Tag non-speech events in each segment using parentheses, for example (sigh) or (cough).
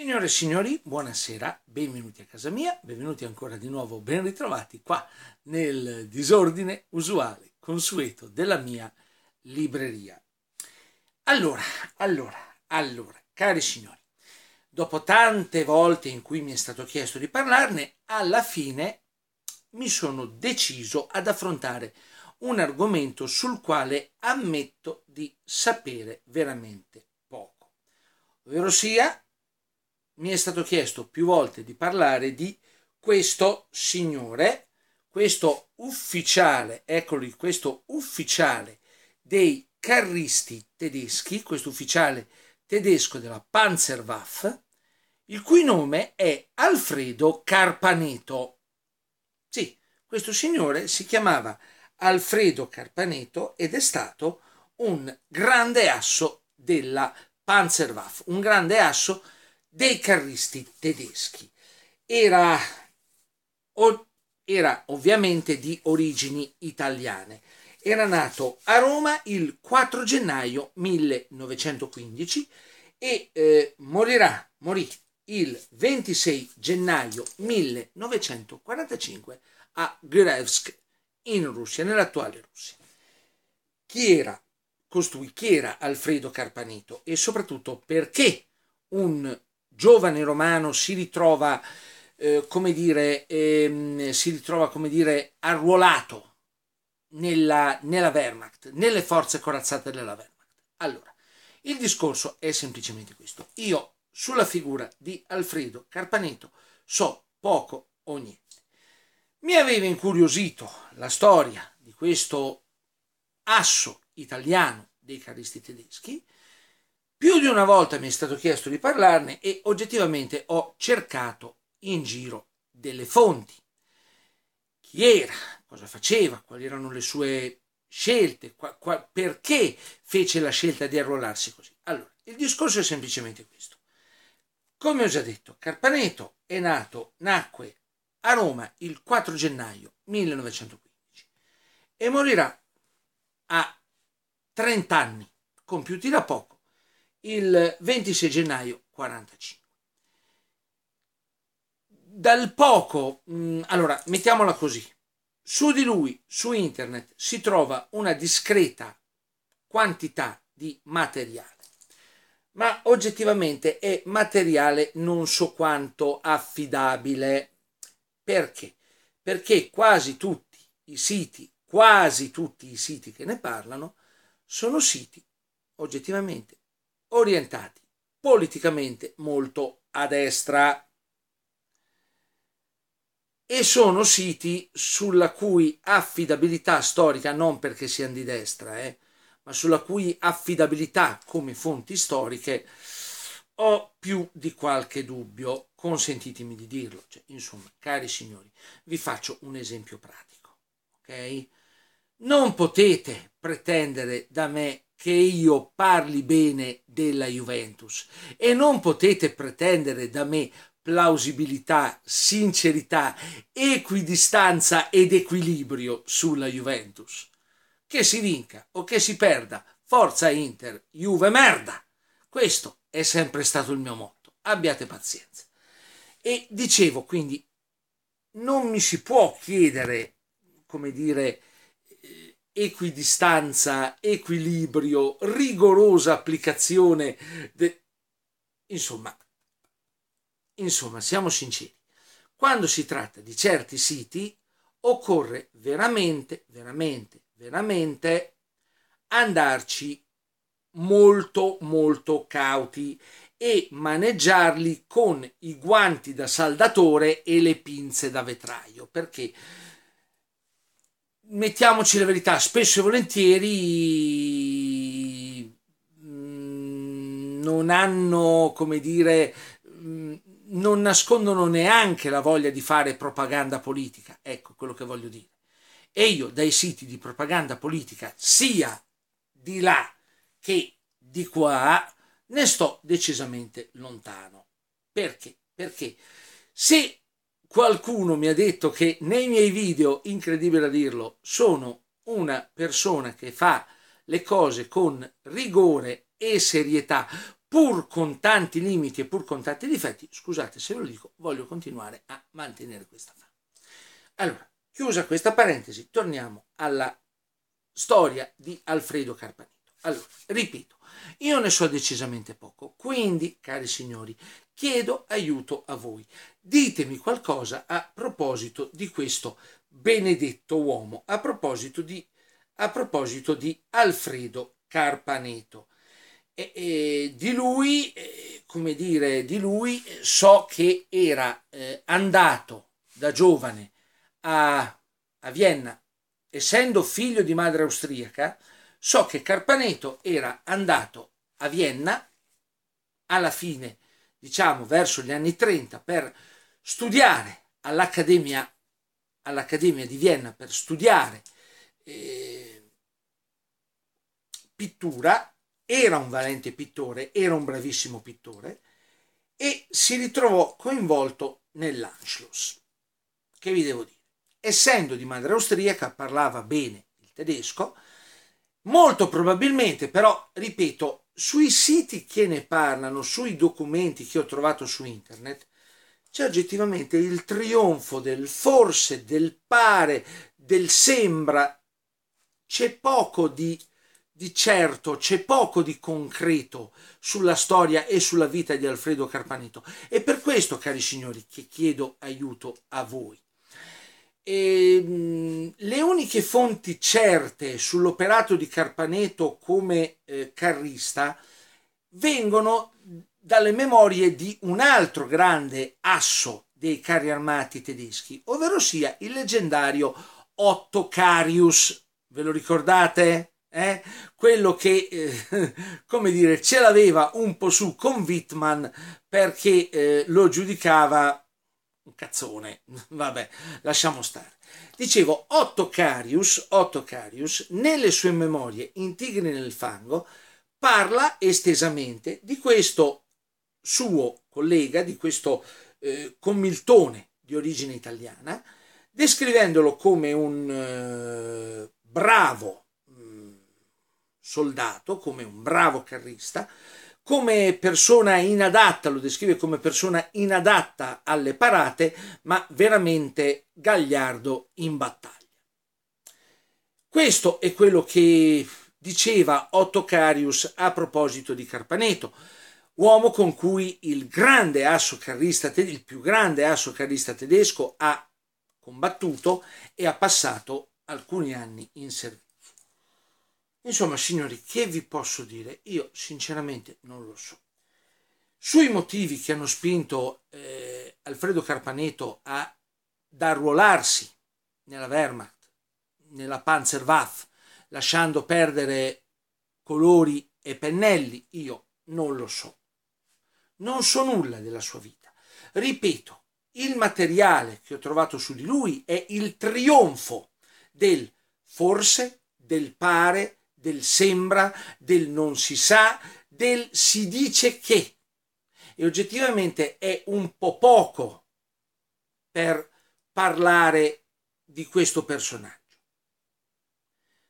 Signore e signori, buonasera, benvenuti a casa mia, benvenuti ancora di nuovo, ben ritrovati qua nel disordine usuale, consueto della mia libreria. Allora, allora, allora, cari signori, dopo tante volte in cui mi è stato chiesto di parlarne, alla fine mi sono deciso ad affrontare un argomento sul quale ammetto di sapere veramente poco. Ovvero sia mi è stato chiesto più volte di parlare di questo signore, questo ufficiale, eccoli, questo ufficiale dei carristi tedeschi, questo ufficiale tedesco della Panzerwaffe, il cui nome è Alfredo Carpaneto. Sì, questo signore si chiamava Alfredo Carpaneto ed è stato un grande asso della Panzerwaffe, un grande asso dei carristi tedeschi. Era, o, era ovviamente di origini italiane. Era nato a Roma il 4 gennaio 1915 e eh, morirà, morì il 26 gennaio 1945 a Grevsk in Russia, nell'attuale Russia. Chi era costui? Chi era Alfredo Carpanito? E soprattutto perché un giovane romano si ritrova, eh, come dire, ehm, si ritrova come dire, arruolato nella, nella Wehrmacht, nelle forze corazzate della Wehrmacht. Allora, il discorso è semplicemente questo. Io sulla figura di Alfredo Carpaneto so poco o niente. Mi aveva incuriosito la storia di questo asso italiano dei caristi tedeschi, più di una volta mi è stato chiesto di parlarne e oggettivamente ho cercato in giro delle fonti. Chi era, cosa faceva, quali erano le sue scelte, qua, qua, perché fece la scelta di arruolarsi così. Allora, il discorso è semplicemente questo. Come ho già detto, Carpaneto è nato, nacque a Roma il 4 gennaio 1915 e morirà a 30 anni, compiuti da poco, il 26 gennaio 45. Dal poco, mh, mm, allora mettiamola così, su di lui, su internet, si trova una discreta quantità di materiale, ma oggettivamente è materiale non so quanto affidabile. Perché? Perché quasi tutti i siti, quasi tutti i siti che ne parlano, sono siti oggettivamente orientati politicamente molto a destra e sono siti sulla cui affidabilità storica, non perché siano di destra, eh, ma sulla cui affidabilità come fonti storiche ho più di qualche dubbio, consentitemi di dirlo. Cioè, insomma, cari signori, vi faccio un esempio pratico, ok? Non potete pretendere da me che io parli bene della Juventus e non potete pretendere da me plausibilità, sincerità, equidistanza ed equilibrio sulla Juventus. Che si vinca o che si perda, forza Inter, Juve merda. Questo è sempre stato il mio motto. Abbiate pazienza. E dicevo quindi, non mi si può chiedere, come dire, equidistanza, equilibrio, rigorosa applicazione. De... Insomma, insomma, siamo sinceri. Quando si tratta di certi siti, occorre veramente, veramente, veramente andarci molto, molto cauti e maneggiarli con i guanti da saldatore e le pinze da vetraio, perché mettiamoci la verità, spesso e volentieri mm, non hanno, come dire, mm, non nascondono neanche la voglia di fare propaganda politica, ecco quello che voglio dire. E io dai siti di propaganda politica, sia di là che di qua, ne sto decisamente lontano. Perché? Perché se qualcuno mi ha detto che nei miei video, incredibile a dirlo, sono una persona che fa le cose con rigore e serietà, pur con tanti limiti e pur con tanti difetti, scusate se ve lo dico, voglio continuare a mantenere questa fama. Allora, chiusa questa parentesi, torniamo alla storia di Alfredo Carpanito. Allora, ripeto, io ne so decisamente poco, quindi, cari signori, chiedo aiuto a voi. Ditemi qualcosa a proposito di questo benedetto uomo, a proposito di, a proposito di Alfredo Carpaneto. E, e, di lui, eh, come dire, di lui eh, so che era eh, andato da giovane a, a Vienna, essendo figlio di madre austriaca, so che Carpaneto era andato a Vienna alla fine diciamo verso gli anni 30 per studiare all'Accademia, all'Accademia di Vienna, per studiare eh, pittura, era un valente pittore, era un bravissimo pittore e si ritrovò coinvolto nell'Anschluss. Che vi devo dire? Essendo di madre austriaca parlava bene il tedesco, molto probabilmente però, ripeto, sui siti che ne parlano, sui documenti che ho trovato su internet, c'è oggettivamente il trionfo del forse, del pare, del sembra. C'è poco di, di certo, c'è poco di concreto sulla storia e sulla vita di Alfredo Carpanito. E per questo, cari signori, che chiedo aiuto a voi. E ehm, le uniche fonti certe sull'operato di Carpaneto come eh, carrista vengono dalle memorie di un altro grande asso dei carri armati tedeschi, ovvero sia il leggendario Otto Carius. Ve lo ricordate? Eh? Quello che, eh, (laughs) come dire, ce l'aveva un po' su con Wittmann perché eh, lo giudicava un cazzone, (laughs) vabbè, lasciamo stare. Dicevo, Otto Carius, Otto Carius, nelle sue memorie in Intigri nel fango, parla estesamente di questo suo collega, di questo eh, commiltone di origine italiana, descrivendolo come un eh, bravo mh, mm, soldato, come un bravo carrista, come persona inadatta, lo descrive come persona inadatta alle parate, ma veramente gagliardo in battaglia. Questo è quello che diceva Otto Carius a proposito di Carpaneto, uomo con cui il grande asso carrista, il più grande asso carrista tedesco ha combattuto e ha passato alcuni anni in servizio. Insomma, signori, che vi posso dire? Io sinceramente non lo so. Sui motivi che hanno spinto eh, Alfredo Carpaneto a, ad arruolarsi nella Wehrmacht, nella Panzerwaffe, lasciando perdere colori e pennelli, io non lo so. Non so nulla della sua vita. Ripeto, il materiale che ho trovato su di lui è il trionfo del forse, del pare, del sembra, del non si sa, del si dice che. E oggettivamente è un po' poco per parlare di questo personaggio.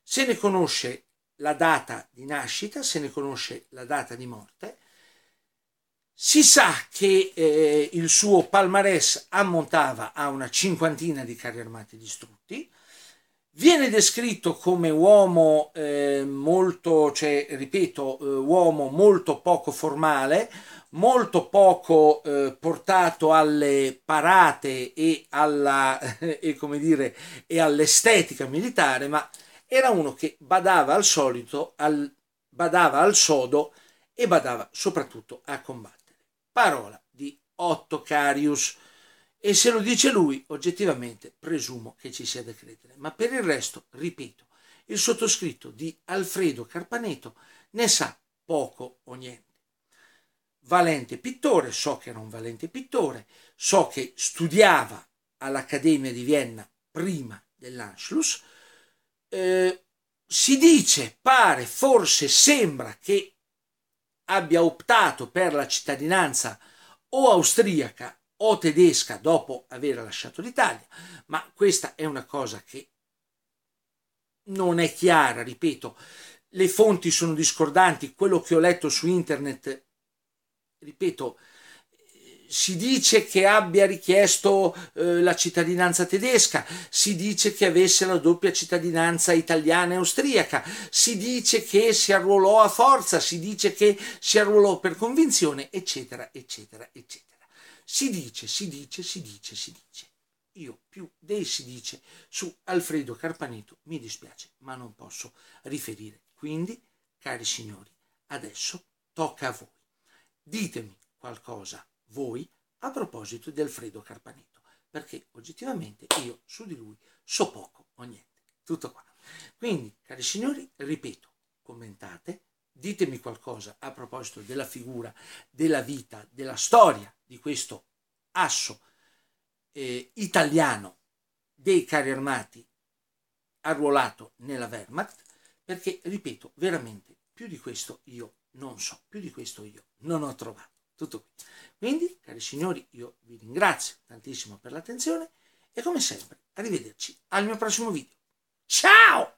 Se ne conosce la data di nascita, se ne conosce la data di morte, si sa che eh, il suo palmarès ammontava a una cinquantina di carri armati distrutti, Viene descritto come uomo eh, molto, cioè, ripeto, eh, uomo molto poco formale, molto poco eh, portato alle parate e, alla, (laughs) e, come dire, e all'estetica militare, ma era uno che badava al solito, al, badava al sodo e badava soprattutto a combattere. Parola di Otto Carius, e se lo dice lui, oggettivamente presumo che ci sia da credere. Ma per il resto, ripeto, il sottoscritto di Alfredo Carpaneto ne sa poco o niente. Valente pittore, so che era un valente pittore, so che studiava all'Accademia di Vienna prima dell'Anschluss, eh, si dice, pare, forse sembra che abbia optato per la cittadinanza o austriaca o tedesca dopo aver lasciato l'Italia, ma questa è una cosa che non è chiara, ripeto, le fonti sono discordanti, quello che ho letto su internet, ripeto, si dice che abbia richiesto eh, la cittadinanza tedesca, si dice che avesse la doppia cittadinanza italiana e austriaca, si dice che si arruolò a forza, si dice che si arruolò per convinzione, eccetera, eccetera, eccetera. Si dice, si dice, si dice, si dice. Io più dei si dice su Alfredo Carpaneto mi dispiace, ma non posso riferire. Quindi, cari signori, adesso tocca a voi. Ditemi qualcosa voi a proposito di Alfredo Carpaneto, perché oggettivamente io su di lui so poco o niente. Tutto qua. Quindi, cari signori, ripeto, commentate, ditemi qualcosa a proposito della figura, della vita, della storia di questo asso eh, italiano dei carri armati arruolato nella Wehrmacht, perché, ripeto, veramente più di questo io non so, più di questo io non ho trovato. Tutto qui. Quindi, cari signori, io vi ringrazio tantissimo per l'attenzione e come sempre, arrivederci al mio prossimo video. Ciao!